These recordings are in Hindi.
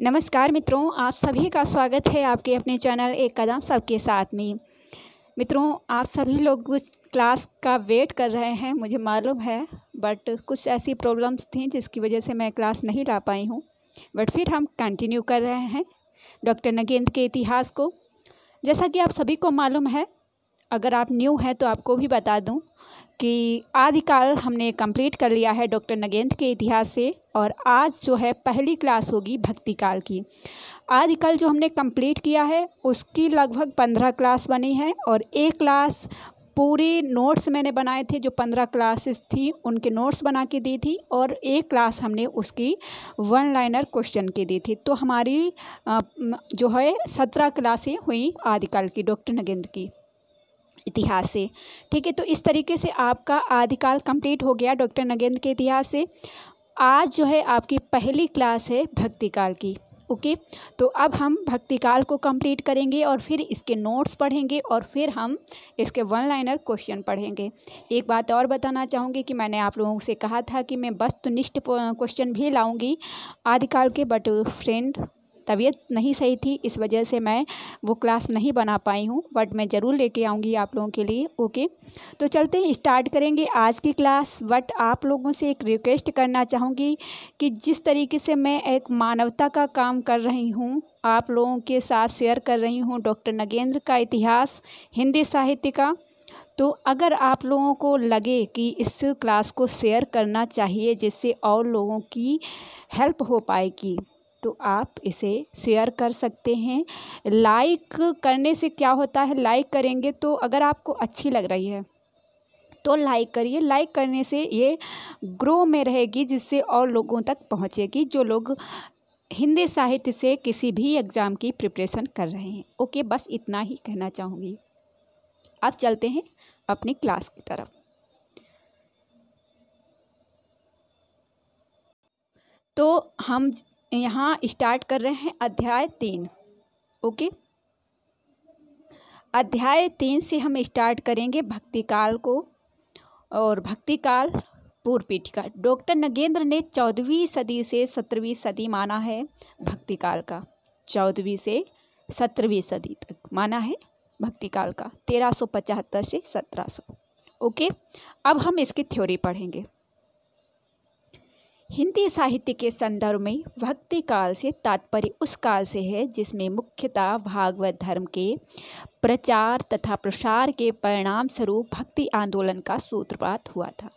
नमस्कार मित्रों आप सभी का स्वागत है आपके अपने चैनल एक कदम सबके साथ में मित्रों आप सभी लोग क्लास का वेट कर रहे हैं मुझे मालूम है बट कुछ ऐसी प्रॉब्लम्स थी जिसकी वजह से मैं क्लास नहीं ला पाई हूँ बट फिर हम कंटिन्यू कर रहे हैं डॉक्टर नगेंद्र के इतिहास को जैसा कि आप सभी को मालूम है अगर आप न्यू हैं तो आपको भी बता दूँ कि आदिकाल हमने कंप्लीट कर लिया है डॉक्टर नगेंद्र के इतिहास से और आज जो है पहली क्लास होगी भक्ति काल की आदिकाल जो हमने कंप्लीट किया है उसकी लगभग पंद्रह क्लास बनी है और एक क्लास पूरे नोट्स मैंने बनाए थे जो पंद्रह क्लासेस थी उनके नोट्स बना के दी थी और एक क्लास हमने उसकी वन लाइनर क्वेश्चन की दी थी तो हमारी जो है सत्रह क्लासें हुई आदिकाल की डॉक्टर नगेंद्र की इतिहास से ठीक है तो इस तरीके से आपका आधिकाल कंप्लीट हो गया डॉक्टर नगेंद्र के इतिहास से आज जो है आपकी पहली क्लास है भक्तिकाल की ओके तो अब हम भक्तिकाल को कंप्लीट करेंगे और फिर इसके नोट्स पढ़ेंगे और फिर हम इसके वन लाइनर क्वेश्चन पढ़ेंगे एक बात और बताना चाहूँगी कि मैंने आप लोगों से कहा था कि मैं वस्तुनिष्ठ तो क्वेश्चन भी लाऊँगी आदिकाल के बट फ्रेंड तबीयत नहीं सही थी इस वजह से मैं वो क्लास नहीं बना पाई हूँ बट मैं ज़रूर लेके आऊँगी आप लोगों के लिए ओके तो चलते हैं स्टार्ट करेंगे आज की क्लास बट आप लोगों से एक रिक्वेस्ट करना चाहूँगी कि जिस तरीके से मैं एक मानवता का काम कर रही हूँ आप लोगों के साथ शेयर कर रही हूँ डॉक्टर नगेंद्र का इतिहास हिंदी साहित्य का तो अगर आप लोगों को लगे कि इस क्लास को शेयर करना चाहिए जिससे और लोगों की हेल्प हो पाएगी तो आप इसे शेयर कर सकते हैं लाइक करने से क्या होता है लाइक करेंगे तो अगर आपको अच्छी लग रही है तो लाइक करिए लाइक करने से ये ग्रो में रहेगी जिससे और लोगों तक पहुँचेगी जो लोग हिंदी साहित्य से किसी भी एग्ज़ाम की प्रिपरेशन कर रहे हैं ओके बस इतना ही कहना चाहूँगी अब चलते हैं अपनी क्लास की तरफ तो हम यहाँ स्टार्ट कर रहे हैं अध्याय तीन ओके अध्याय तीन से हम स्टार्ट करेंगे भक्ति काल को और भक्ति काल पूर्व पीठिका डॉक्टर नगेंद्र ने चौदहवीं सदी से सत्रहवीं सदी माना है भक्ति काल का चौदहवीं से सत्रहवीं सदी तक माना है भक्ति काल का तेरह सौ पचहत्तर से सत्रह सौ ओके अब हम इसकी थ्योरी पढ़ेंगे हिंदी साहित्य के संदर्भ में भक्ति काल से तात्पर्य उस काल से है जिसमें मुख्यतः भागवत धर्म के प्रचार तथा प्रसार के परिणाम स्वरूप भक्ति आंदोलन का सूत्रपात हुआ था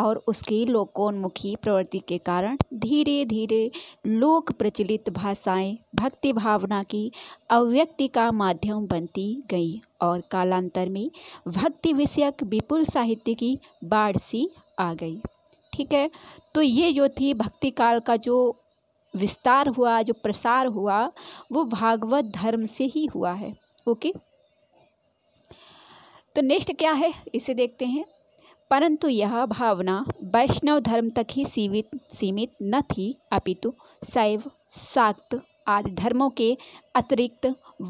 और उसकी लोकोन्मुखी प्रवृत्ति के कारण धीरे धीरे लोक प्रचलित भाषाएं भक्ति भावना की अव्यक्ति का माध्यम बनती गई और कालांतर में भक्ति विषयक विपुल साहित्य की बाढ़ सी आ गई ठीक है तो ये जो थी भक्ति काल का जो विस्तार हुआ जो प्रसार हुआ वो भागवत धर्म से ही हुआ है ओके तो नेक्स्ट क्या है इसे देखते हैं परंतु यह भावना वैष्णव धर्म तक ही सीमित सीमित न थी अपितु शैव शाक्त आदि धर्मों के अतिरिक्त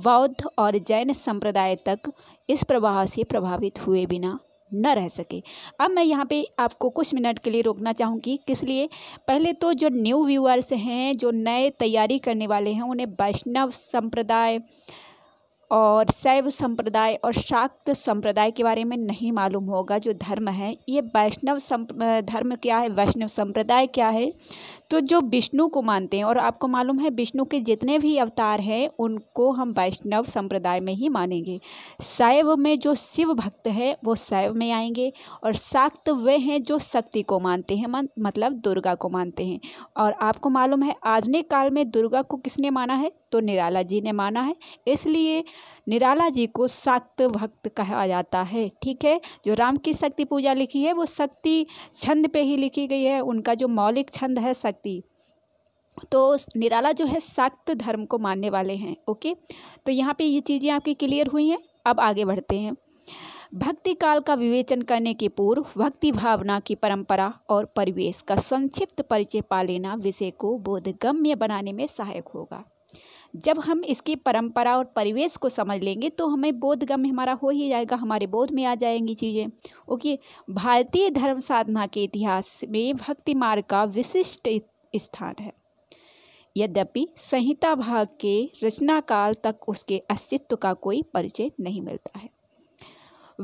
बौद्ध और जैन संप्रदाय तक इस प्रवाह से प्रभावित हुए बिना न रह सके अब मैं यहाँ पे आपको कुछ मिनट के लिए रोकना चाहूँगी किस लिए पहले तो जो न्यू व्यूअर्स हैं जो नए तैयारी करने वाले हैं उन्हें वैष्णव संप्रदाय और शैव संप्रदाय और शाक्त संप्रदाय के बारे में नहीं मालूम होगा जो धर्म है ये वैष्णव धर्म क्या है वैष्णव संप्रदाय क्या है तो जो विष्णु को मानते हैं और आपको मालूम है विष्णु के जितने भी अवतार हैं उनको हम वैष्णव संप्रदाय में ही मानेंगे शैव में जो शिव भक्त है वो शैव में आएंगे और शाक्त वे हैं जो शक्ति को मानते हैं मतलब दुर्गा को मानते हैं और आपको मालूम है आधुनिक काल में दुर्गा को किसने माना है तो निराला जी ने माना है इसलिए निराला जी को सक्त भक्त कहा जाता है ठीक है जो राम की शक्ति पूजा लिखी है वो शक्ति छंद पे ही लिखी गई है उनका जो मौलिक छंद है शक्ति तो निराला जो है सक्त धर्म को मानने वाले हैं ओके तो यहाँ पे ये चीज़ें आपकी क्लियर हुई हैं अब आगे बढ़ते हैं भक्ति काल का विवेचन करने के पूर्व भक्ति भावना की परंपरा और परिवेश का संक्षिप्त परिचय पा लेना विषय को बोधगम्य बनाने में सहायक होगा जब हम इसकी परंपरा और परिवेश को समझ लेंगे तो हमें बोधगम्य हमारा हो ही जाएगा हमारे बोध में आ जाएंगी चीज़ें ओके भारतीय धर्म साधना के इतिहास में भक्ति मार्ग का विशिष्ट स्थान है यद्यपि संहिता भाग के काल तक उसके अस्तित्व का कोई परिचय नहीं मिलता है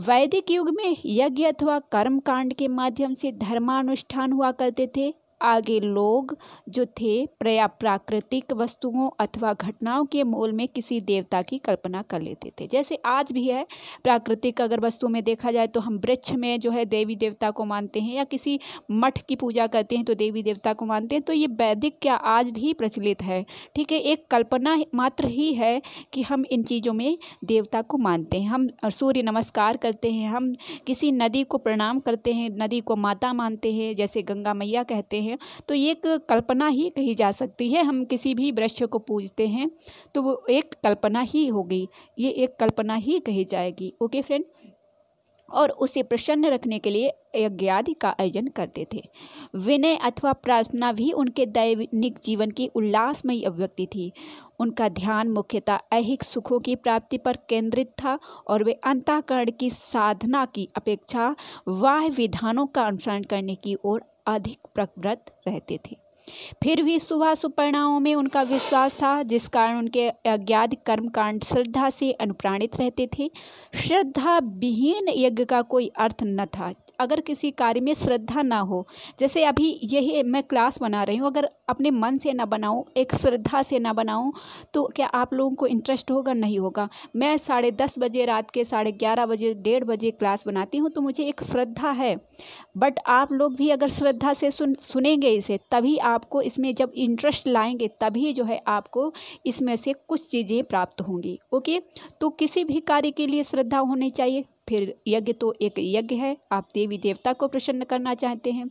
वैदिक युग में यज्ञ अथवा कर्म कांड के माध्यम से धर्मानुष्ठान हुआ करते थे आगे लोग जो थे प्रया प्राकृतिक वस्तुओं अथवा घटनाओं के मोल में किसी देवता की कल्पना कर लेते थे जैसे आज भी है प्राकृतिक अगर वस्तु में देखा जाए तो हम वृक्ष में जो है देवी देवता को मानते हैं या किसी मठ की पूजा करते हैं तो देवी देवता को मानते हैं तो ये वैदिक क्या आज भी प्रचलित है ठीक है एक कल्पना मात्र ही है कि हम इन चीज़ों में देवता को मानते हैं हम सूर्य नमस्कार करते हैं हम किसी नदी को प्रणाम करते हैं नदी को माता मानते हैं जैसे गंगा मैया कहते हैं हैं तो ये एक कल्पना ही कही जा सकती है हम किसी भी वृक्ष को पूजते हैं तो वो एक कल्पना ही होगी ये एक कल्पना ही कही जाएगी ओके फ्रेंड और उसे प्रसन्न रखने के लिए यज्ञ आदि का आयोजन करते थे विनय अथवा प्रार्थना भी उनके दैनिक जीवन की उल्लासमयी अभिव्यक्ति थी उनका ध्यान मुख्यतः ऐहिक सुखों की प्राप्ति पर केंद्रित था और वे अंतःकरण की साधना की अपेक्षा वाह विधानों का अनुसरण करने की ओर अधिक प्रवृत्त रहते थे फिर भी सुबह सुपर्णाओं में उनका विश्वास था जिस कारण उनके अज्ञात कर्मकांड श्रद्धा से अनुप्राणित रहते थे श्रद्धा विहीन यज्ञ का कोई अर्थ न था अगर किसी कार्य में श्रद्धा ना हो जैसे अभी यही मैं क्लास बना रही हूँ अगर अपने मन से ना बनाऊँ एक श्रद्धा से ना बनाऊँ तो क्या आप लोगों को इंटरेस्ट होगा नहीं होगा मैं साढ़े दस बजे रात के साढ़े ग्यारह बजे डेढ़ बजे क्लास बनाती हूँ तो मुझे एक श्रद्धा है बट आप लोग भी अगर श्रद्धा से सुन सुनेंगे इसे तभी आपको इसमें जब इंटरेस्ट लाएंगे तभी जो है आपको इसमें से कुछ चीज़ें प्राप्त होंगी ओके तो किसी भी कार्य के लिए श्रद्धा होनी चाहिए फिर यज्ञ तो एक यज्ञ है आप देवी देवता को प्रसन्न करना चाहते हैं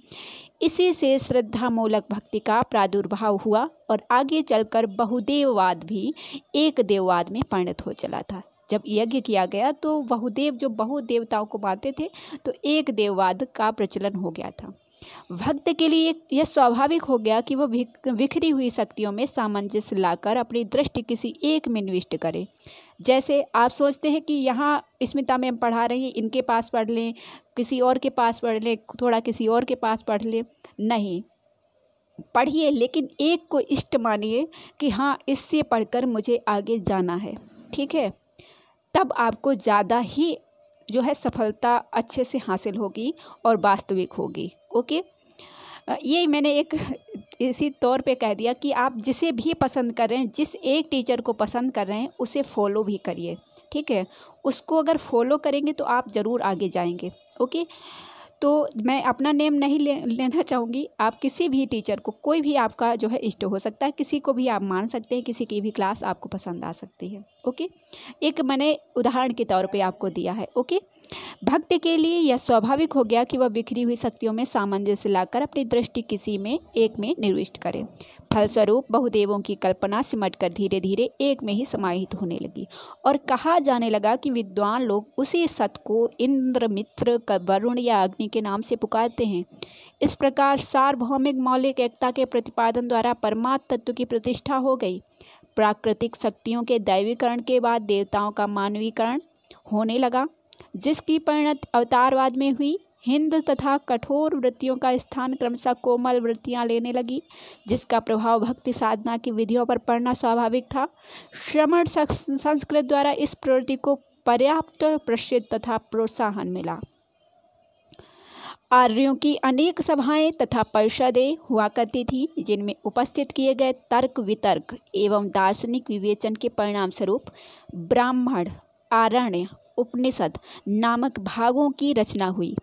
इसी से श्रद्धा मूलक भक्ति का प्रादुर्भाव हुआ और आगे चलकर बहुदेववाद भी एक देववाद में परिणत हो चला था जब यज्ञ किया गया तो बहुदेव जो बहु देवताओं को मानते थे तो एक देववाद का प्रचलन हो गया था भक्त के लिए यह स्वाभाविक हो गया कि वह बिखरी हुई शक्तियों में सामंजस्य लाकर अपनी दृष्टि किसी एक में निविष्ट करे जैसे आप सोचते हैं कि यहाँ स्मिता मैम पढ़ा रही हैं इनके पास पढ़ लें किसी और के पास पढ़ लें थोड़ा किसी और के पास पढ़ लें नहीं पढ़िए लेकिन एक को इष्ट मानिए कि हाँ इससे पढ़कर मुझे आगे जाना है ठीक है तब आपको ज़्यादा ही जो है सफलता अच्छे से हासिल होगी और वास्तविक होगी ओके ये मैंने एक इसी तौर पे कह दिया कि आप जिसे भी पसंद कर रहे हैं जिस एक टीचर को पसंद कर रहे हैं उसे फॉलो भी करिए ठीक है उसको अगर फॉलो करेंगे तो आप ज़रूर आगे जाएंगे ओके तो मैं अपना नेम नहीं ले, लेना चाहूँगी आप किसी भी टीचर को कोई भी आपका जो है इष्ट हो सकता है किसी को भी आप मान सकते हैं किसी की भी क्लास आपको पसंद आ सकती है ओके एक मैंने उदाहरण के तौर पे आपको दिया है ओके भक्त के लिए यह स्वाभाविक हो गया कि वह बिखरी हुई शक्तियों में सामंजस्य लाकर अपनी दृष्टि किसी में एक में निर्विष्ट करे फलस्वरूप बहुदेवों की कल्पना सिमटकर धीरे धीरे एक में ही समाहित होने लगी और कहा जाने लगा कि विद्वान लोग उसी सत को इंद्र मित्र वरुण या अग्नि के नाम से पुकारते हैं इस प्रकार सार्वभौमिक मौलिक एकता के प्रतिपादन द्वारा परमात्म तत्व की प्रतिष्ठा हो गई प्राकृतिक शक्तियों के दैवीकरण के बाद देवताओं का मानवीकरण होने लगा जिसकी परिणत अवतारवाद में हुई हिंद तथा कठोर वृत्तियों का स्थान क्रमशः कोमल वृत्तियां लेने लगी जिसका प्रभाव भक्ति साधना की विधियों पर पड़ना स्वाभाविक था श्रमण संस्कृत द्वारा इस प्रवृत्ति को पर्याप्त प्रसिद्ध तथा प्रोत्साहन मिला आर्यों की अनेक सभाएं तथा परिषदें हुआ करती थीं जिनमें उपस्थित किए गए तर्क वितर्क एवं दार्शनिक विवेचन के परिणाम स्वरूप ब्राह्मण आरण्य उपनिषद नामक भागों की रचना हुई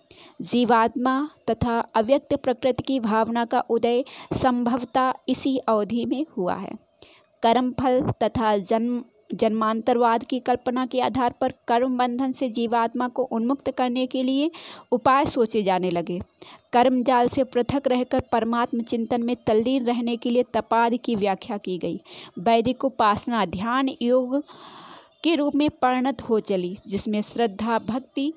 जीवात्मा तथा अव्यक्त प्रकृति की भावना का उदय संभवतः इसी अवधि में हुआ है कर्मफल तथा जन्म जन्मांतरवाद की कल्पना के आधार पर कर्म बंधन से जीवात्मा को उन्मुक्त करने के लिए उपाय सोचे जाने लगे कर्म जाल से पृथक रहकर परमात्म चिंतन में तल्लीन रहने के लिए तपाद की व्याख्या की गई वैदिक उपासना ध्यान योग के रूप में परिणत हो चली जिसमें श्रद्धा भक्ति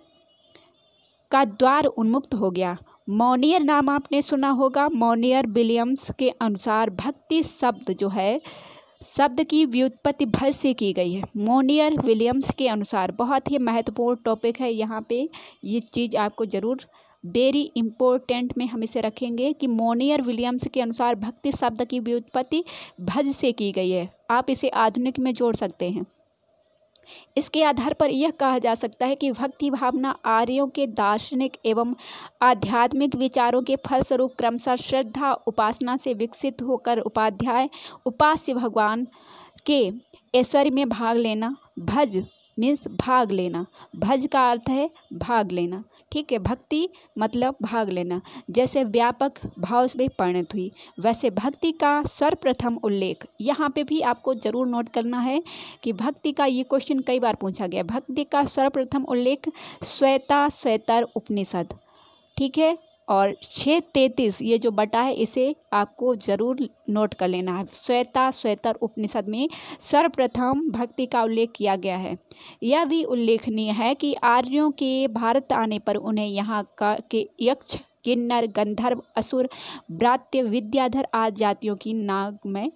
का द्वार उन्मुक्त हो गया मौनियर नाम आपने सुना होगा मौनियर विलियम्स के अनुसार भक्ति शब्द जो है शब्द की व्युत्पत्ति भय से की गई है मोनियर विलियम्स के अनुसार बहुत ही महत्वपूर्ण टॉपिक है यहाँ पे ये चीज़ आपको ज़रूर वेरी इम्पोर्टेंट में हम इसे रखेंगे कि मोनियर विलियम्स के अनुसार भक्ति शब्द की व्युत्पत्ति भज से की गई है आप इसे आधुनिक में जोड़ सकते हैं इसके आधार पर यह कहा जा सकता है कि भक्ति भावना आर्यों के दार्शनिक एवं आध्यात्मिक विचारों के फलस्वरूप क्रमशः श्रद्धा उपासना से विकसित होकर उपाध्याय उपास्य भगवान के ऐश्वर्य में भाग लेना भज मीन्स भाग लेना भज का अर्थ है भाग लेना ठीक है भक्ति मतलब भाग लेना जैसे व्यापक भाव में परिणत हुई वैसे भक्ति का सर्वप्रथम उल्लेख यहाँ पे भी आपको ज़रूर नोट करना है कि भक्ति का ये क्वेश्चन कई बार पूछा गया भक्ति का सर्वप्रथम उल्लेख श्वेता श्वेतर उपनिषद ठीक है और छः तैंतीस ये जो बटा है इसे आपको ज़रूर नोट कर लेना है श्वेता श्वेतर उपनिषद में सर्वप्रथम भक्ति का उल्लेख किया गया है यह भी उल्लेखनीय है कि आर्यों के भारत आने पर उन्हें यहाँ का के यक्ष किन्नर गंधर्व असुर ब्रात्य विद्याधर आदि जातियों की नाग में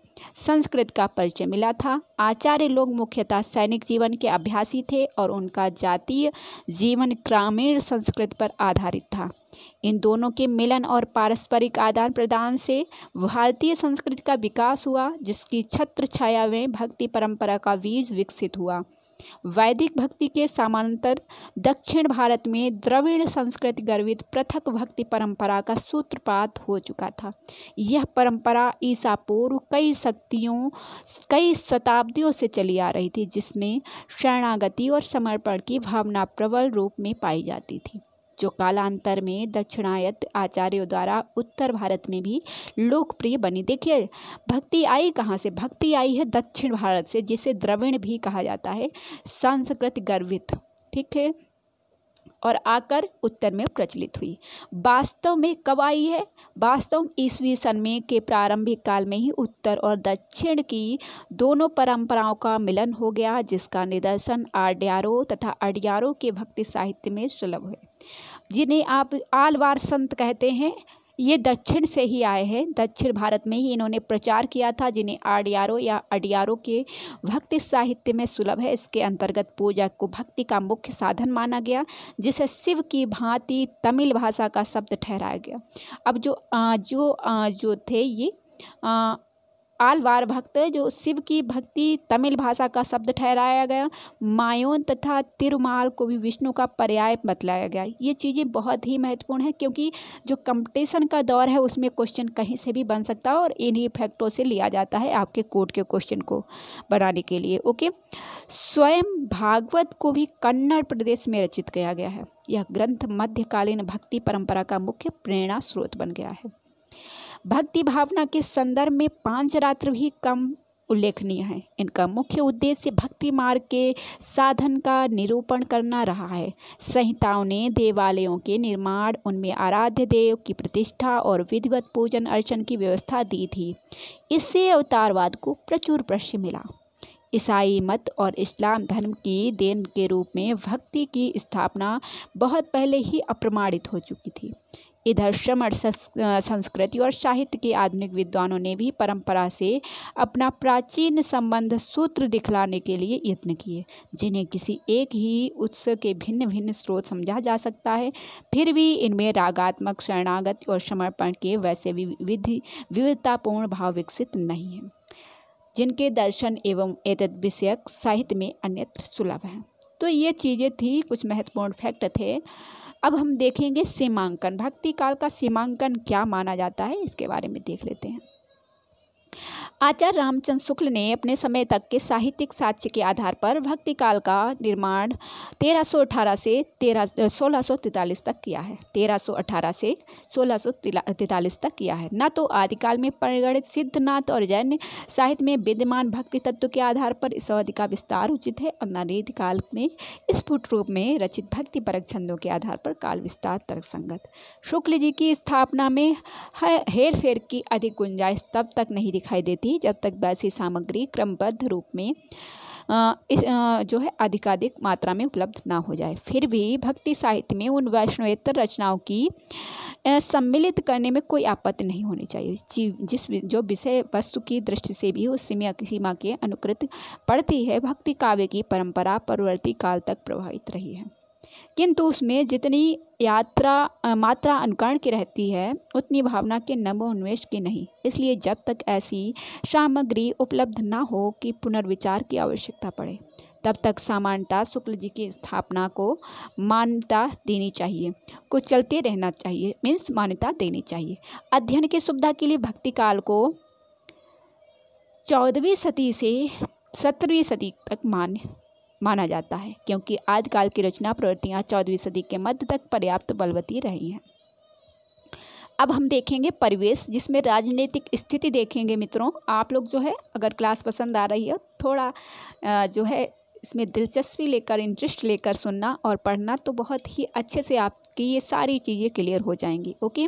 संस्कृत का परिचय मिला था आचार्य लोग मुख्यतः सैनिक जीवन के अभ्यासी थे और उनका जातीय जीवन ग्रामीण संस्कृत पर आधारित था इन दोनों के मिलन और पारस्परिक आदान प्रदान से भारतीय संस्कृति का विकास हुआ जिसकी छत्र छाया में भक्ति परंपरा का बीज विकसित हुआ वैदिक भक्ति के समानांतर दक्षिण भारत में द्रविड़ संस्कृति गर्वित पृथक भक्ति परंपरा का सूत्रपात हो चुका था यह परंपरा ईसा पूर्व कई शक्तियों कई शताब्दियों से चली आ रही थी जिसमें शरणागति और समर्पण की भावना प्रबल रूप में पाई जाती थी जो कालांतर में दक्षिणायत आचार्यों द्वारा उत्तर भारत में भी लोकप्रिय बनी देखिए भक्ति आई कहाँ से भक्ति आई है दक्षिण भारत से जिसे द्रविण भी कहा जाता है संस्कृत गर्वित ठीक है और आकर उत्तर में प्रचलित हुई वास्तव में कब आई है वास्तव ईसवी सन में के प्रारंभिक काल में ही उत्तर और दक्षिण की दोनों परंपराओं का मिलन हो गया जिसका निदर्शन आड्यारो तथा अडियारों के भक्ति साहित्य में सुलभ है जिन्हें आप आलवार संत कहते हैं ये दक्षिण से ही आए हैं दक्षिण भारत में ही इन्होंने प्रचार किया था जिन्हें आडियारो या अडियारो के भक्ति साहित्य में सुलभ है इसके अंतर्गत पूजा को भक्ति का मुख्य साधन माना गया जिसे शिव की भांति तमिल भाषा का शब्द ठहराया गया अब जो आ, जो आ, जो थे ये आ, आलवार भक्त जो शिव की भक्ति तमिल भाषा का शब्द ठहराया गया मायोन तथा तिरुमाल को भी विष्णु का पर्याय बतलाया गया ये चीज़ें बहुत ही महत्वपूर्ण है क्योंकि जो कंपटीशन का दौर है उसमें क्वेश्चन कहीं से भी बन सकता है और इन्हीं फैक्टों से लिया जाता है आपके कोर्ट के क्वेश्चन को बनाने के लिए ओके स्वयं भागवत को भी कन्नड़ प्रदेश में रचित किया गया है यह ग्रंथ मध्यकालीन भक्ति परंपरा का मुख्य प्रेरणा स्रोत बन गया है भक्ति भावना के संदर्भ में पांच रात्र भी कम उल्लेखनीय है इनका मुख्य उद्देश्य भक्ति मार्ग के साधन का निरूपण करना रहा है संहिताओं ने देवालयों के निर्माण उनमें आराध्य देव की प्रतिष्ठा और विधिवत पूजन अर्चन की व्यवस्था दी थी इससे अवतारवाद को प्रचुर प्रश्न मिला ईसाई मत और इस्लाम धर्म की देन के रूप में भक्ति की स्थापना बहुत पहले ही अप्रमाणित हो चुकी थी इधर श्रमण संस्कृति और साहित्य के आधुनिक विद्वानों ने भी परंपरा से अपना प्राचीन संबंध सूत्र दिखलाने के लिए यत्न किए जिन्हें किसी एक ही उत्स के भिन्न भिन्न स्रोत समझा जा सकता है फिर भी इनमें रागात्मक शरणागति और समर्पण के वैसे विधि विविधतापूर्ण भाव विकसित नहीं है जिनके दर्शन एवं एतद विषयक साहित्य में अन्यत्र सुलभ हैं तो ये चीज़ें थी कुछ महत्वपूर्ण फैक्ट थे अब हम देखेंगे सीमांकन भक्ति काल का सीमांकन क्या माना जाता है इसके बारे में देख लेते हैं आचार्य रामचंद्र शुक्ल ने अपने समय तक के साहित्यिक साक्ष्य के आधार पर भक्ति काल का निर्माण 1318 से तेरह सोलह तक किया है 1318 से सोलह तक किया है न तो आदिकाल में परिगणित सिद्धनाथ और जैन साहित्य में विद्यमान भक्ति तत्व के आधार पर इस अवधि का विस्तार उचित है और नारीद काल में स्फुट रूप में रचित भक्ति परक छंदों के आधार पर काल विस्तार तर्क संगत शुक्ल जी की स्थापना में हेर की अधिक गुंजाइश तब तक नहीं दिखाई देती रहेगी जब तक वैसी सामग्री क्रमबद्ध रूप में इस जो है अधिकाधिक मात्रा में उपलब्ध ना हो जाए फिर भी भक्ति साहित्य में उन वैष्णवेतर रचनाओं की सम्मिलित करने में कोई आपत्ति नहीं होनी चाहिए जिस जो विषय वस्तु की दृष्टि से भी उस सीमा सीमा के अनुकृत पड़ती है भक्ति काव्य की परंपरा परवर्ती काल तक प्रभावित रही है किंतु उसमें जितनी यात्रा मात्रा अनुकरण की रहती है उतनी भावना के नवोन्मेष की नहीं इसलिए जब तक ऐसी सामग्री उपलब्ध ना हो कि पुनर्विचार की आवश्यकता पड़े तब तक सामान्यता शुक्ल जी की स्थापना को मान्यता देनी चाहिए कुछ चलते रहना चाहिए मीन्स मान्यता देनी चाहिए अध्ययन की सुविधा के लिए भक्ति काल को चौदहवीं सदी से सत्रहवीं सदी तक मान्य माना जाता है क्योंकि आजकल की रचना प्रवृत्तियाँ चौदहवीं सदी के मध्य तक पर्याप्त बलवती रही हैं अब हम देखेंगे परिवेश जिसमें राजनीतिक स्थिति देखेंगे मित्रों आप लोग जो है अगर क्लास पसंद आ रही है थोड़ा जो है इसमें दिलचस्पी लेकर इंटरेस्ट लेकर सुनना और पढ़ना तो बहुत ही अच्छे से आपकी ये सारी चीज़ें क्लियर हो जाएंगी ओके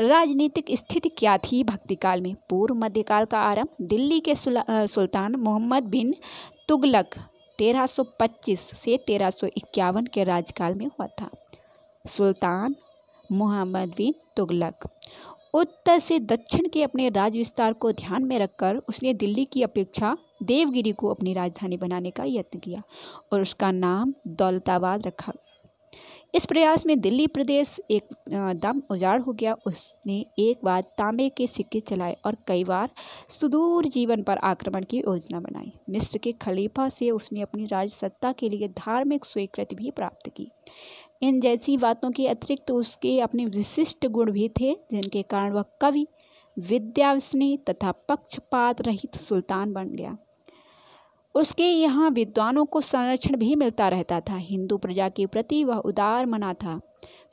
राजनीतिक स्थिति क्या थी भक्ति काल में पूर्व मध्यकाल का आरंभ दिल्ली के सुल्तान मोहम्मद बिन तुगलक 1325 से 1351 के राजकाल में हुआ था सुल्तान मोहम्मद बिन तुगलक उत्तर से दक्षिण के अपने राज्य विस्तार को ध्यान में रखकर उसने दिल्ली की अपेक्षा देवगिरी को अपनी राजधानी बनाने का यत्न किया और उसका नाम दौलताबाद रखा इस प्रयास में दिल्ली प्रदेश एक दम उजाड़ हो गया उसने एक बार तांबे के सिक्के चलाए और कई बार सुदूर जीवन पर आक्रमण की योजना बनाई मिस्र के खलीफा से उसने अपनी राजसत्ता के लिए धार्मिक स्वीकृति भी प्राप्त की इन जैसी बातों के अतिरिक्त तो उसके अपने विशिष्ट गुण भी थे जिनके कारण वह कवि विद्यावसनी तथा पक्षपात रहित सुल्तान बन गया उसके यहाँ विद्वानों को संरक्षण भी मिलता रहता था हिंदू प्रजा के प्रति वह उदार मना था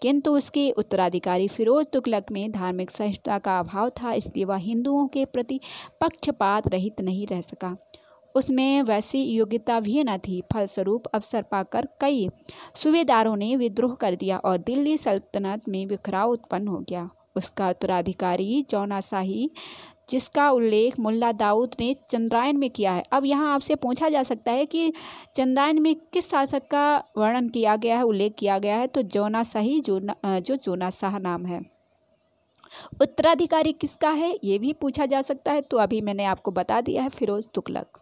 किंतु उसके उत्तराधिकारी फिरोज तुगलक में धार्मिक सहिष्णुता का अभाव था इसलिए वह हिंदुओं के प्रति पक्षपात रहित नहीं रह सका उसमें वैसी योग्यता भी न थी फलस्वरूप अवसर पाकर कई सूबेदारों ने विद्रोह कर दिया और दिल्ली सल्तनत में बिखराव उत्पन्न हो गया उसका उत्तराधिकारी जौनाशाही जिसका उल्लेख मुल्ला दाऊद ने चंद्रायन में किया है अब यहाँ आपसे पूछा जा सकता है कि चंद्रायन में किस शासक का वर्णन किया गया है उल्लेख किया गया है तो जौनाशाही जो जो जोनाशाह नाम है उत्तराधिकारी किसका है ये भी पूछा जा सकता है तो अभी मैंने आपको बता दिया है फिरोज़ तुगलक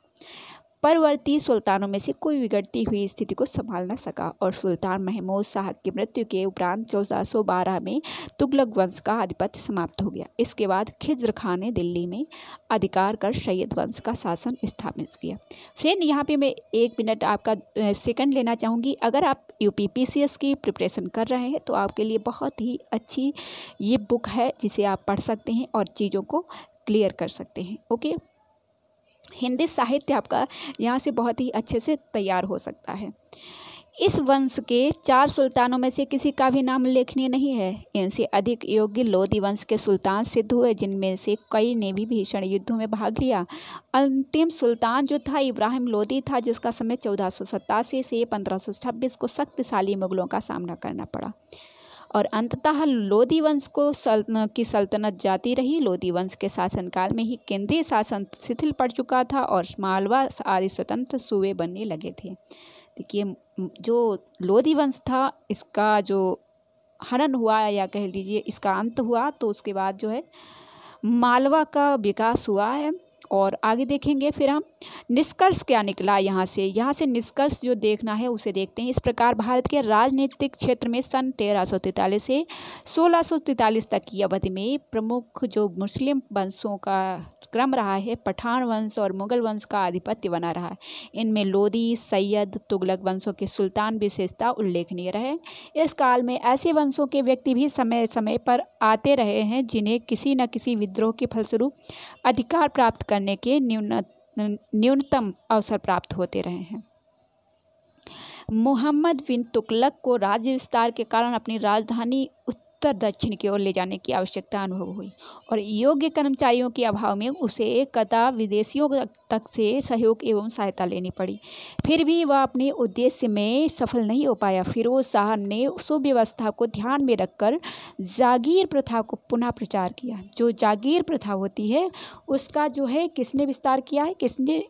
परवर्ती सुल्तानों में से कोई बिगड़ती हुई स्थिति को संभाल न सका और सुल्तान महमूद शाह की मृत्यु के उपरांत चौदह में तुगलक वंश का आधिपत्य समाप्त हो गया इसके बाद खिज्र खान ने दिल्ली में अधिकार कर सैयद वंश का शासन स्थापित किया फ्रेंड यहाँ पे मैं एक मिनट आपका सेकंड लेना चाहूँगी अगर आप यू पी की प्रिपरेशन कर रहे हैं तो आपके लिए बहुत ही अच्छी ये बुक है जिसे आप पढ़ सकते हैं और चीज़ों को क्लियर कर सकते हैं ओके हिंदी साहित्य आपका यहाँ से बहुत ही अच्छे से तैयार हो सकता है इस वंश के चार सुल्तानों में से किसी का भी नाम लेखनीय नहीं है इनसे अधिक योग्य लोधी वंश के सुल्तान सिद्ध हुए जिनमें से कई ने भी भीषण युद्धों में भाग लिया अंतिम सुल्तान जो था इब्राहिम लोधी था जिसका समय चौदह से पंद्रह को शक्तिशाली मुगलों का सामना करना पड़ा और अंततः लोधी वंश को सल की सल्तनत जाती रही लोधी वंश के शासनकाल में ही केंद्रीय शासन शिथिल पड़ चुका था और मालवा आदि स्वतंत्र सूबे बनने लगे थे देखिए जो लोधी वंश था इसका जो हनन हुआ या कह लीजिए इसका अंत हुआ तो उसके बाद जो है मालवा का विकास हुआ है और आगे देखेंगे फिर हम निष्कर्ष क्या निकला यहाँ से यहाँ से निष्कर्ष जो देखना है उसे देखते हैं इस प्रकार भारत के राजनीतिक क्षेत्र में सन तेरह से सोलह तक की अवधि में प्रमुख जो मुस्लिम वंशों का क्रम रहा है पठान वंश और मुगल वंश का आधिपत्य बना रहा है इनमें लोधी सैयद तुगलक वंशों के सुल्तान विशेषता उल्लेखनीय रहे इस काल में ऐसे वंशों के व्यक्ति भी समय समय पर आते रहे हैं जिन्हें किसी न किसी विद्रोह के फलस्वरूप अधिकार प्राप्त कर करने के न्यून न्यूनतम अवसर प्राप्त होते रहे हैं मुहम्मद बिन तुगलक को राज्य विस्तार के कारण अपनी राजधानी उत्तर दक्षिण की ओर ले जाने की आवश्यकता अनुभव हुई और योग्य कर्मचारियों के अभाव में उसे कदा विदेशियों तक से सहयोग एवं सहायता लेनी पड़ी फिर भी वह अपने उद्देश्य में सफल नहीं हो पाया फिरोज शाह ने सुव्यवस्था को ध्यान में रखकर जागीर प्रथा को पुनः प्रचार किया जो जागीर प्रथा होती है उसका जो है किसने विस्तार किया है किसने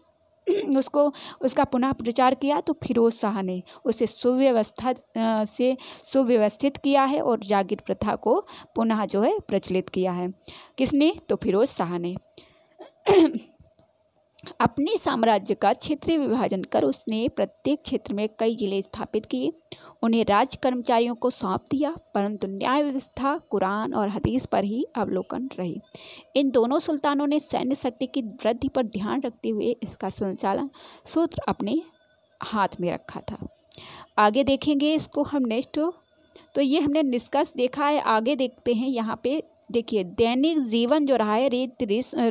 उसको उसका पुनः प्रचार किया तो फिरोज शाह ने उसे सुव्यवस्था से सुव्यवस्थित किया है और जागीर प्रथा को पुनः जो है प्रचलित किया है किसने तो फिरोज शाह ने अपने साम्राज्य का क्षेत्रीय विभाजन कर उसने प्रत्येक क्षेत्र में कई जिले स्थापित किए उन्हें राज्य कर्मचारियों को सौंप दिया परंतु न्याय व्यवस्था कुरान और हदीस पर ही अवलोकन रही इन दोनों सुल्तानों ने सैन्य शक्ति की वृद्धि पर ध्यान रखते हुए इसका संचालन सूत्र अपने हाथ में रखा था आगे देखेंगे इसको हम नेक्स्ट तो ये हमने निष्कर्ष देखा है आगे देखते हैं यहाँ पे देखिए दैनिक जीवन जो रहा है रीत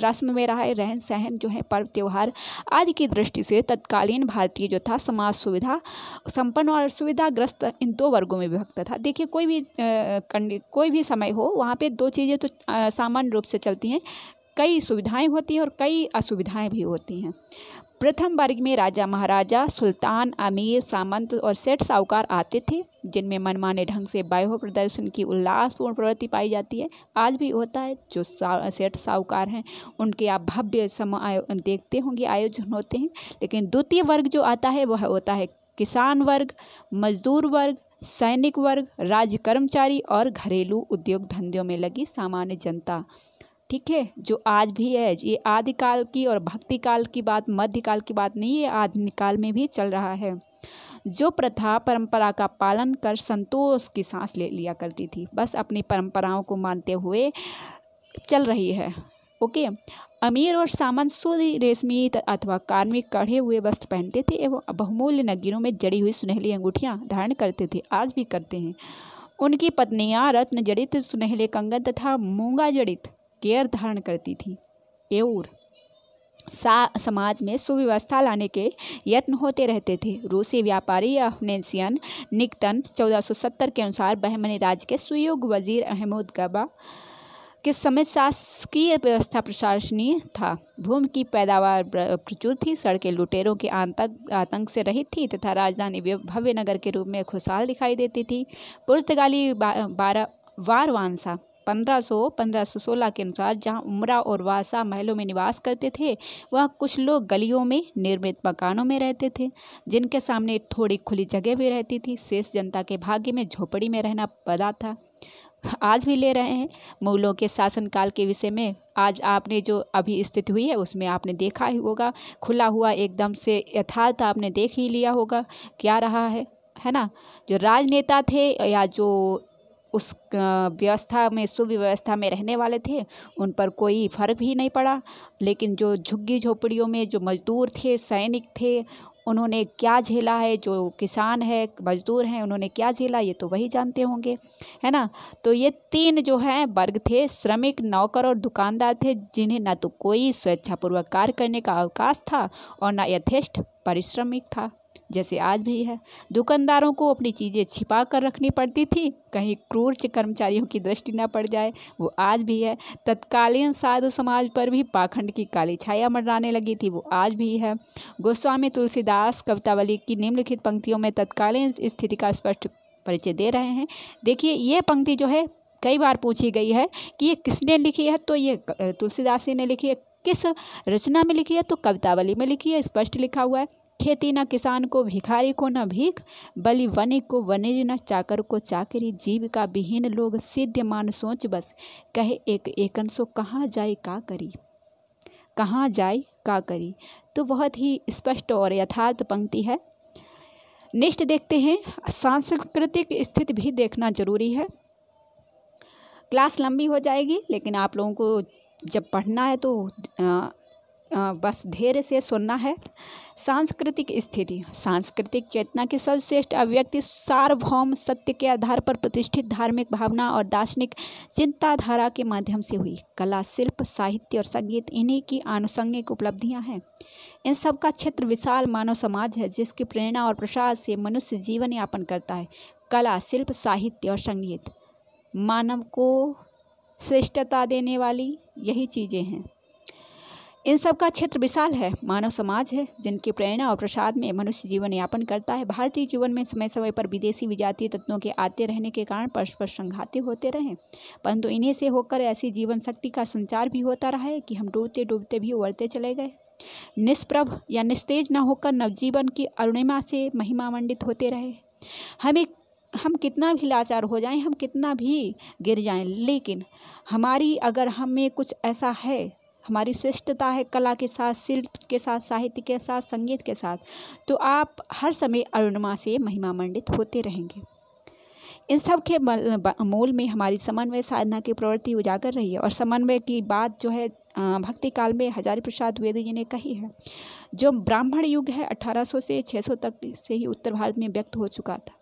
रस्म में रहा है रहन सहन जो है पर्व त्यौहार आदि की दृष्टि से तत्कालीन भारतीय जो था समाज सुविधा संपन्न और सुविधाग्रस्त इन दो वर्गों में विभक्त था देखिए कोई भी कोई भी समय हो वहाँ पे दो चीज़ें तो सामान्य रूप से चलती हैं कई सुविधाएं होती हैं और कई असुविधाएं भी होती हैं प्रथम वर्ग में राजा महाराजा सुल्तान अमीर सामंत और सेठ साहूकार आते थे जिनमें मनमाने ढंग से बाह्य प्रदर्शन की उल्लासपूर्ण प्रवृत्ति पाई जाती है आज भी होता है जो सेठ साहूकार हैं उनके आप भव्य समय देखते होंगे आयोजन होते हैं लेकिन द्वितीय वर्ग जो आता है वह होता है किसान वर्ग मजदूर वर्ग सैनिक वर्ग राज्य कर्मचारी और घरेलू उद्योग धंधों में लगी सामान्य जनता ठीक है जो आज भी है ये आदिकाल की और भक्ति काल की बात मध्यकाल की बात नहीं है आधुनिक काल में भी चल रहा है जो प्रथा परंपरा का पालन कर संतोष की सांस ले लिया करती थी बस अपनी परंपराओं को मानते हुए चल रही है ओके अमीर और सामान सूर्य रेशमी अथवा कार्मिक कढ़े हुए वस्त्र पहनते थे एवं बहुमूल्य नगीरों में जड़ी हुई सुनहली अंगूठियाँ धारण करते थे आज भी करते हैं उनकी पत्नियाँ रत्न जड़ित सुनहले कंगन तथा मूंगा जड़ित गेयर धारण करती थी केऊर सा समाज में सुव्यवस्था लाने के यत्न होते रहते थे रूसी व्यापारी अफनेसियन निकटन 1470 के अनुसार बहमनी राज्य के सुयोग वजीर अहमूद गबा के समय शासकीय व्यवस्था प्रशासनीय था भूमि की पैदावार प्रचुर थी सड़कें लुटेरों के आतंक आतंक से रहित थी तथा राजधानी भव्य नगर के रूप में खुशहाल दिखाई देती थी पुर्तगाली बा, बारा वारवानसा पंद्रह सौ पंद्रह सौ सोलह के अनुसार जहाँ उमरा और वासा महलों में निवास करते थे वहाँ कुछ लोग गलियों में निर्मित मकानों में रहते थे जिनके सामने थोड़ी खुली जगह भी रहती थी शेष जनता के भाग्य में झोपड़ी में रहना पड़ा था आज भी ले रहे हैं मुगलों के शासनकाल के विषय में आज आपने जो अभी स्थिति हुई है उसमें आपने देखा ही होगा खुला हुआ एकदम से यथार्थ आपने देख ही लिया होगा क्या रहा है है ना जो राजनेता थे या जो उस व्यवस्था में सुव्यवस्था में रहने वाले थे उन पर कोई फ़र्क भी नहीं पड़ा लेकिन जो झुग्गी झोपड़ियों में जो मज़दूर थे सैनिक थे उन्होंने क्या झेला है जो किसान है मज़दूर हैं उन्होंने क्या झेला ये तो वही जानते होंगे है ना तो ये तीन जो हैं वर्ग थे श्रमिक नौकर और दुकानदार थे जिन्हें ना तो कोई स्वेच्छापूर्वक कार्य करने का अवकाश था और ना यथेष्ट परिश्रमिक था जैसे आज भी है दुकानदारों को अपनी चीज़ें छिपा कर रखनी पड़ती थी कहीं क्रूर कर्मचारियों की दृष्टि न पड़ जाए वो आज भी है तत्कालीन साधु समाज पर भी पाखंड की काली छाया मंडराने लगी थी वो आज भी है गोस्वामी तुलसीदास कवितावली की निम्नलिखित पंक्तियों में तत्कालीन स्थिति का स्पष्ट परिचय दे रहे हैं देखिए ये पंक्ति जो है कई बार पूछी गई है कि ये किसने लिखी है तो ये तुलसीदास जी ने लिखी है किस रचना में लिखी है तो कवितावली में लिखी है स्पष्ट लिखा हुआ है खेती न किसान को भिखारी को न भीख बलि वनिक को वनिज न चाकर को चाकरी जीविका विहीन लोग सिद्ध मान सोच बस कहे एक एकन सो कहाँ जाए का करी कहाँ जाए का करी तो बहुत ही स्पष्ट और यथार्थ पंक्ति है नेक्स्ट देखते हैं सांस्कृतिक स्थिति भी देखना जरूरी है क्लास लंबी हो जाएगी लेकिन आप लोगों को जब पढ़ना है तो बस धैर्य से सुनना है सांस्कृतिक स्थिति सांस्कृतिक चेतना की सर्वश्रेष्ठ अभिव्यक्ति सार्वभौम सत्य के आधार पर प्रतिष्ठित धार्मिक भावना और दार्शनिक चिंताधारा के माध्यम से हुई कला शिल्प साहित्य और संगीत इन्हीं की आनुषंगिक उपलब्धियां हैं इन सब का क्षेत्र विशाल मानव समाज है जिसकी प्रेरणा और प्रसाद से मनुष्य जीवन यापन करता है कला शिल्प साहित्य और संगीत मानव को श्रेष्ठता देने वाली यही चीज़ें हैं इन सब का क्षेत्र विशाल है मानव समाज है जिनकी प्रेरणा और प्रसाद में मनुष्य जीवन यापन करता है भारतीय जीवन में समय समय पर विदेशी विजातीय तत्वों के आते रहने के कारण परस्पर संघाते होते रहे परंतु इन्हीं से होकर ऐसी जीवन शक्ति का संचार भी होता रहा है कि हम डूबते डूबते भी उबरते चले गए निष्प्रभ या निस्तेज न होकर नवजीवन की अरुणिमा से महिमामंडित होते रहे हमें हम कितना भी लाचार हो जाएं हम कितना भी गिर जाएं लेकिन हमारी अगर हमें कुछ ऐसा है हमारी श्रेष्ठता है कला के साथ शिल्प के साथ साहित्य के साथ संगीत के साथ तो आप हर समय अरुणिमा से महिमामंडित होते रहेंगे इन सब के मूल में हमारी समन्वय साधना की प्रवृत्ति उजागर रही है और समन्वय की बात जो है भक्ति काल में हजारी प्रसाद द्विवेदी जी ने कही है जो ब्राह्मण युग है 1800 से 600 तक से ही उत्तर भारत में व्यक्त हो चुका था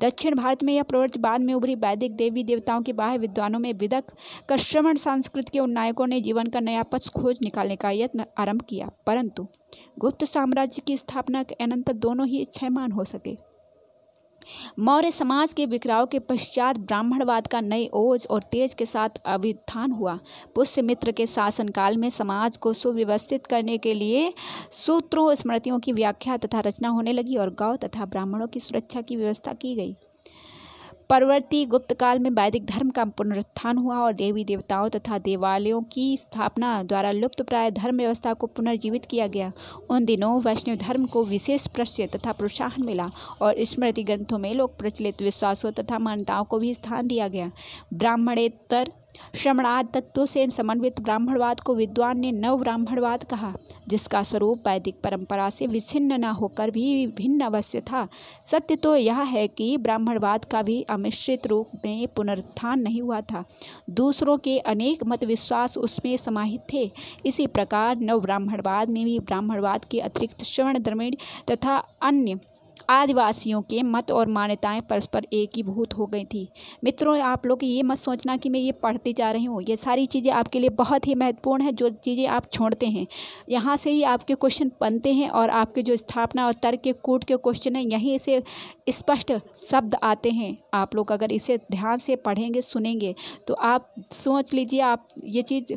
दक्षिण भारत में यह प्रवृत्ति बाद में उभरी वैदिक देवी देवताओं के बाह्य विद्वानों में विदक कश्रवण संस्कृत के उन्नायकों ने जीवन का नया पक्ष खोज निकालने का यत्न आरंभ किया परंतु गुप्त साम्राज्य की स्थापना के अनंत दोनों ही इच्छामान हो सके मौर्य समाज के बिखराव के पश्चात ब्राह्मणवाद का नए ओज और तेज के साथ अभ्युत्थान हुआ पुष्यमित्र के शासनकाल में समाज को सुव्यवस्थित करने के लिए सूत्रों स्मृतियों की व्याख्या तथा रचना होने लगी और गांव तथा ब्राह्मणों की सुरक्षा की व्यवस्था की गई परवर्ती गुप्त काल में वैदिक धर्म का पुनरुत्थान हुआ और देवी देवताओं तथा देवालयों की स्थापना द्वारा लुप्त प्राय धर्म व्यवस्था को पुनर्जीवित किया गया उन दिनों वैष्णव धर्म को विशेष प्रश्य तथा प्रोत्साहन मिला और स्मृति ग्रंथों में लोक प्रचलित विश्वासों तथा मान्यताओं को भी स्थान दिया गया ब्राह्मणेतर श्रमणाद तत्वों से समन्वित ब्राह्मणवाद को विद्वान ने नव ब्राह्मणवाद कहा जिसका स्वरूप वैदिक परंपरा से विच्छिन्न न होकर भी भिन्न अवश्य था सत्य तो यह है कि ब्राह्मणवाद का भी अमिश्रित रूप में पुनरुत्थान नहीं हुआ था दूसरों के अनेक मत विश्वास उसमें समाहित थे इसी प्रकार नव ब्राह्मणवाद में भी ब्राह्मणवाद के अतिरिक्त श्रवण द्रमिण तथा अन्य आदिवासियों के मत और मान्यताएं परस्पर एक ही भूत हो गई थी मित्रों आप लोग ये मत सोचना कि मैं ये पढ़ती जा रही हूँ ये सारी चीज़ें आपके लिए बहुत ही महत्वपूर्ण है जो चीज़ें आप छोड़ते हैं यहाँ से ही आपके क्वेश्चन बनते हैं और आपके जो स्थापना और तर्क के कूट के क्वेश्चन हैं यहीं से स्पष्ट शब्द आते हैं आप लोग अगर इसे ध्यान से पढ़ेंगे सुनेंगे तो आप सोच लीजिए आप ये चीज़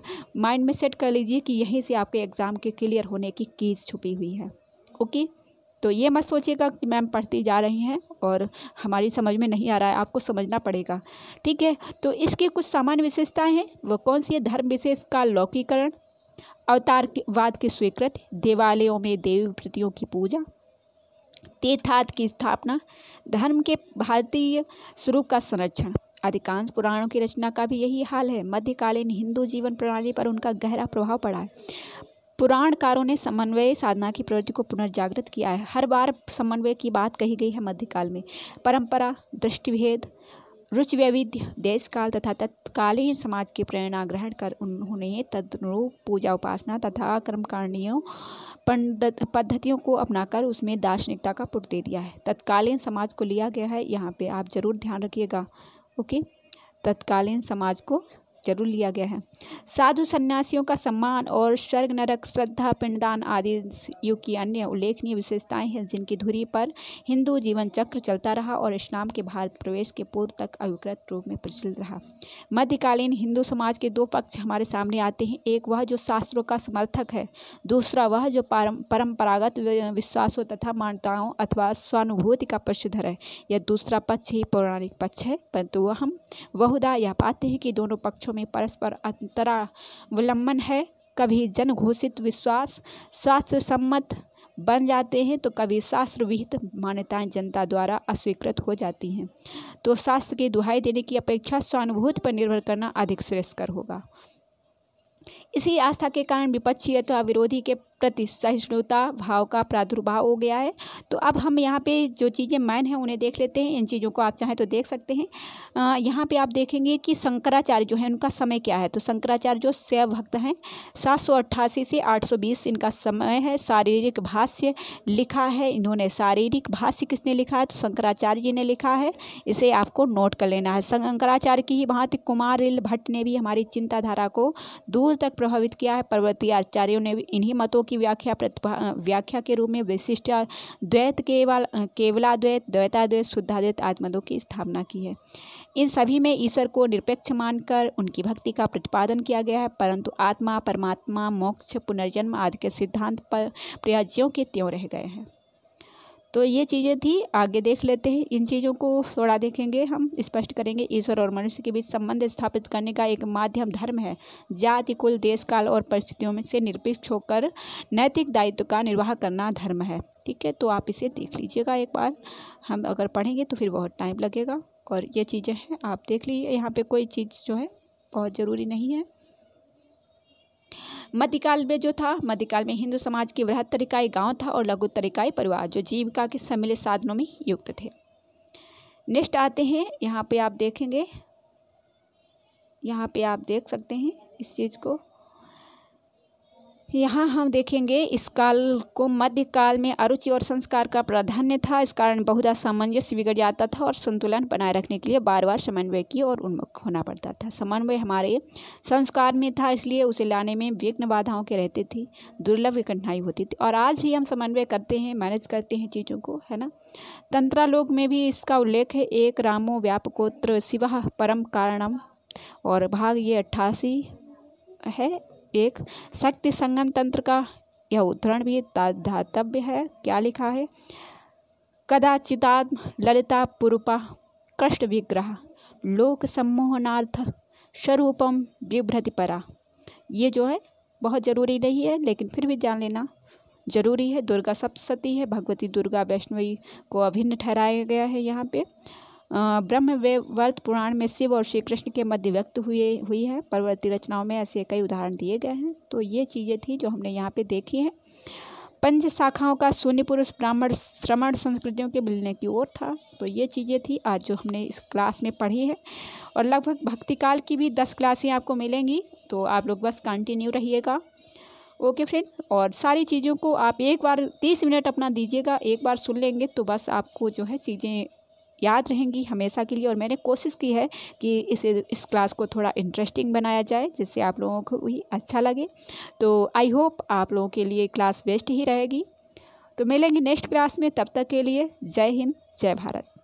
माइंड में सेट कर लीजिए कि यहीं से आपके एग्ज़ाम के क्लियर होने की कीज छुपी हुई है ओके तो ये मत सोचिएगा कि मैम पढ़ती जा रही हैं और हमारी समझ में नहीं आ रहा है आपको समझना पड़ेगा ठीक है तो इसकी कुछ सामान्य विशेषताएँ हैं वो कौन सी है धर्म विशेष का लौकिकरण अवतारवाद की स्वीकृति देवालयों में देवी प्रतियों की पूजा तीर्थाद की स्थापना धर्म के भारतीय स्वरूप का संरक्षण अधिकांश पुराणों की रचना का भी यही हाल है मध्यकालीन हिंदू जीवन प्रणाली पर उनका गहरा प्रभाव पड़ा है पुराणकारों ने समन्वय साधना की प्रवृत्ति को पुनर्जागृत किया है हर बार समन्वय की बात कही गई है मध्यकाल में परंपरा दृष्टिभेद रुचि वैविध्य देश काल तथा तत्कालीन समाज की प्रेरणा ग्रहण कर उन्होंने तदनुरूप पूजा उपासना तथा कर्मकारणियों पद्धतियों को अपनाकर उसमें दार्शनिकता का पुट दे दिया है तत्कालीन समाज को लिया गया है यहाँ पे आप ज़रूर ध्यान रखिएगा ओके तत्कालीन समाज को जरूर लिया गया है साधु सन्यासियों का सम्मान और स्वर्ग नरक श्रद्धा पिंडदान आदि युग की अन्य उल्लेखनीय विशेषताएं हैं जिनकी धुरी पर हिंदू जीवन चक्र चलता रहा और इस्लाम के भारत प्रवेश के पूर्व तक अविकृत रूप में प्रचलित रहा मध्यकालीन हिंदू समाज के दो पक्ष हमारे सामने आते हैं एक वह जो शास्त्रों का समर्थक है दूसरा वह जो परंपरागत विश्वासों तथा मान्यताओं अथवा स्वानुभूति का पक्षधर है यह दूसरा पक्ष ही पौराणिक पक्ष है परंतु हम बहुधा यह पाते हैं कि दोनों पक्षों में परस्पर अंतरावलंबन है कभी जन घोषित विश्वास शास्त्र सम्मत बन जाते हैं तो कभी शास्त्र विहित मान्यताएं जनता द्वारा अस्वीकृत हो जाती हैं तो शास्त्र की दुहाई देने की अपेक्षा स्वानुभूत पर निर्भर करना अधिक श्रेयस्कर होगा इसी आस्था के कारण विपक्षी अथवा विरोधी के प्रति सहिष्णुता भाव का प्रादुर्भाव हो गया है तो अब हम यहाँ पे जो चीज़ें मैन हैं उन्हें देख लेते हैं इन चीज़ों को आप चाहें तो देख सकते हैं यहाँ पे आप देखेंगे कि शंकराचार्य जो है उनका समय क्या है तो शंकराचार्य जो शैव भक्त हैं सात सौ अट्ठासी से आठ सौ बीस इनका समय है शारीरिक भाष्य लिखा है इन्होंने शारीरिक भाष्य किसने लिखा है तो शंकराचार्य जी ने लिखा है इसे आपको नोट कर लेना है शंकराचार्य की ही भांति कुमार भट्ट ने भी हमारी चिंताधारा को दूर तक प्रभावित किया है पर्वतीय आचार्यों ने भी इन्हीं मतों की व्याख्या प्रतिभा व्याख्या के रूप में विशिष्ट द्वैत केवल केवलाद्वैत द्वैताद्वैत शुद्धाद्वैत आत्मदों की स्थापना की है इन सभी में ईश्वर को निरपेक्ष मानकर उनकी भक्ति का प्रतिपादन किया गया है परंतु आत्मा परमात्मा मोक्ष पुनर्जन्म आदि के सिद्धांत पर प्रयाज्यों के त्यों रह गए हैं तो ये चीज़ें थी आगे देख लेते हैं इन चीज़ों को थोड़ा देखेंगे हम स्पष्ट करेंगे ईश्वर और मनुष्य के बीच संबंध स्थापित करने का एक माध्यम धर्म है जाति कुल देश काल और परिस्थितियों में से निरपेक्ष होकर नैतिक दायित्व का निर्वाह करना धर्म है ठीक है तो आप इसे देख लीजिएगा एक बार हम अगर पढ़ेंगे तो फिर बहुत टाइम लगेगा और ये चीज़ें हैं आप देख लीजिए यहाँ पर कोई चीज़ जो है बहुत ज़रूरी नहीं है मध्यकाल में जो था मध्यकाल में हिंदू समाज की वृहत तरीकाई गांव था और लघु तरीकाई परिवार जो जीविका के सम्मिलित साधनों में युक्त थे नेक्स्ट आते हैं यहाँ पे आप देखेंगे यहाँ पे आप देख सकते हैं इस चीज़ को यहाँ हम देखेंगे इस काल को मध्यकाल में अरुचि और संस्कार का प्राधान्य था इस कारण बहुधा सामंजस्य बिगड़ जाता था और संतुलन बनाए रखने के लिए बार बार समन्वय की और उन्मुख होना पड़ता था समन्वय हमारे संस्कार में था इसलिए उसे लाने में विघ्न बाधाओं के रहते थे दुर्लभ कठिनाई होती थी और आज ही हम समन्वय करते हैं मैनेज करते हैं चीज़ों को है ना तंत्रालोक में भी इसका उल्लेख है एक रामो व्यापकोत्र शिवा परम कारणम और भाग ये अट्ठासी है एक शक्ति संगम तंत्र का यह उदाहरण भी धातव्य है क्या लिखा है कदाचिता ललिता पुरुपा कष्ट विग्रह लोक सम्मोहनार्थ स्वरूपम विभ्रति परा ये जो है बहुत ज़रूरी नहीं है लेकिन फिर भी जान लेना जरूरी है दुर्गा सप्तशती है भगवती दुर्गा वैष्णवी को अभिन्न ठहराया गया है यहाँ पे ब्रह्म वर्त पुराण में शिव और श्री कृष्ण के मध्य व्यक्त हुए हुई है परवर्ती रचनाओं में ऐसे कई उदाहरण दिए गए हैं तो ये चीज़ें थी जो हमने यहाँ पे देखी हैं पंच शाखाओं का शून्य पुरुष ब्राह्मण श्रमण संस्कृतियों के मिलने की ओर था तो ये चीज़ें थी आज जो हमने इस क्लास में पढ़ी है और लगभग भक्तिकाल की भी दस क्लासें आपको मिलेंगी तो आप लोग बस कंटिन्यू रहिएगा ओके फ्रेंड और सारी चीज़ों को आप एक बार तीस मिनट अपना दीजिएगा एक बार सुन लेंगे तो बस आपको जो है चीज़ें याद रहेंगी हमेशा के लिए और मैंने कोशिश की है कि इसे इस क्लास को थोड़ा इंटरेस्टिंग बनाया जाए जिससे आप लोगों को भी अच्छा लगे तो आई होप आप लोगों के लिए क्लास बेस्ट ही रहेगी तो मिलेंगे नेक्स्ट क्लास में तब तक के लिए जय हिंद जय भारत